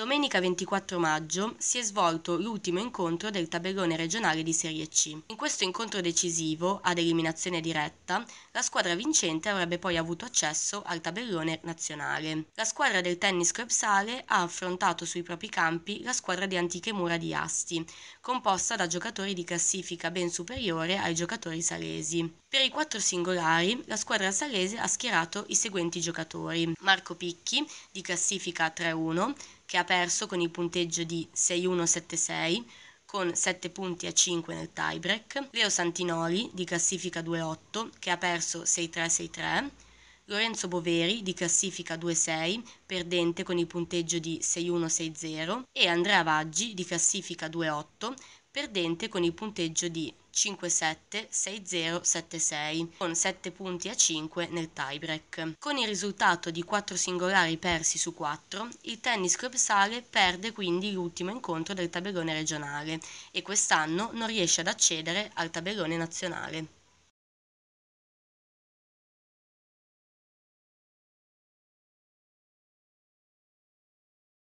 Domenica 24 maggio si è svolto l'ultimo incontro del tabellone regionale di Serie C. In questo incontro decisivo, ad eliminazione diretta, la squadra vincente avrebbe poi avuto accesso al tabellone nazionale. La squadra del tennis Crepsale ha affrontato sui propri campi la squadra di Antiche Mura di Asti, composta da giocatori di classifica ben superiore ai giocatori salesi. Per i quattro singolari, la squadra salese ha schierato i seguenti giocatori: Marco Picchi, di classifica 3-1, che ha perso con il punteggio di 6-1-7-6 con 7 punti a 5 nel tiebreak, Leo Santinoli di classifica 2-8 che ha perso 6-3-6-3, Lorenzo Boveri di classifica 2-6 perdente con il punteggio di 6-1-6-0 e Andrea Vaggi di classifica 2-8 perdente con il punteggio di 5-7-6-0-7-6 con 7 punti a 5 nel tiebreak. Con il risultato di 4 singolari persi su 4, il Tennis Club Sale perde quindi l'ultimo incontro del tabellone regionale e quest'anno non riesce ad accedere al tabellone nazionale.